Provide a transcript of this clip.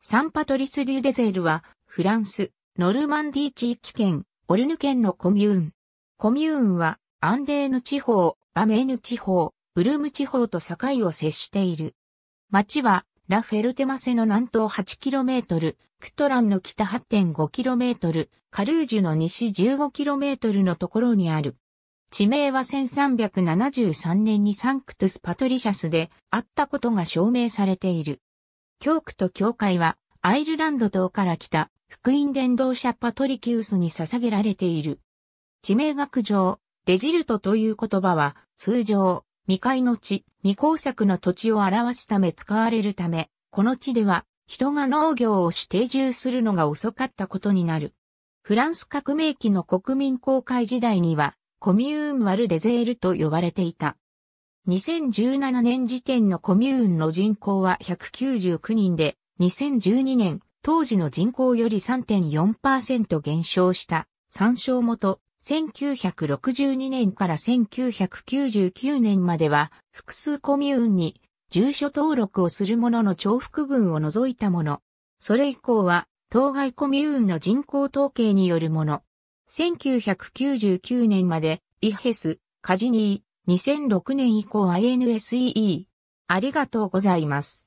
サンパトリス・リュデゼールは、フランス、ノルマンディ地域圏、オルヌ県のコミューン。コミューンは、アンデーヌ地方、バメーヌ地方、ウルム地方と境を接している。町は、ラ・フェルテマセの南東 8km、クトランの北 8.5km、カルージュの西 15km のところにある。地名は1373年にサンクトゥス・パトリシャスであったことが証明されている。教区と教会は、アイルランド島から来た、福音伝道者パトリキウスに捧げられている。地名学上、デジルトという言葉は、通常、未開の地、未工作の土地を表すため使われるため、この地では、人が農業をして定住するのが遅かったことになる。フランス革命期の国民公会時代には、コミューン・ワルデゼールと呼ばれていた。2017年時点のコミューンの人口は199人で、2012年、当時の人口より3.4%減少した参照元、1962年から1999年までは、複数コミューンに住所登録をするものの重複分を除いたもの。それ以降は、当該コミューンの人口統計によるもの。1999年まで、イヘス、カジニー、2006年以降 INSEE。ありがとうございます。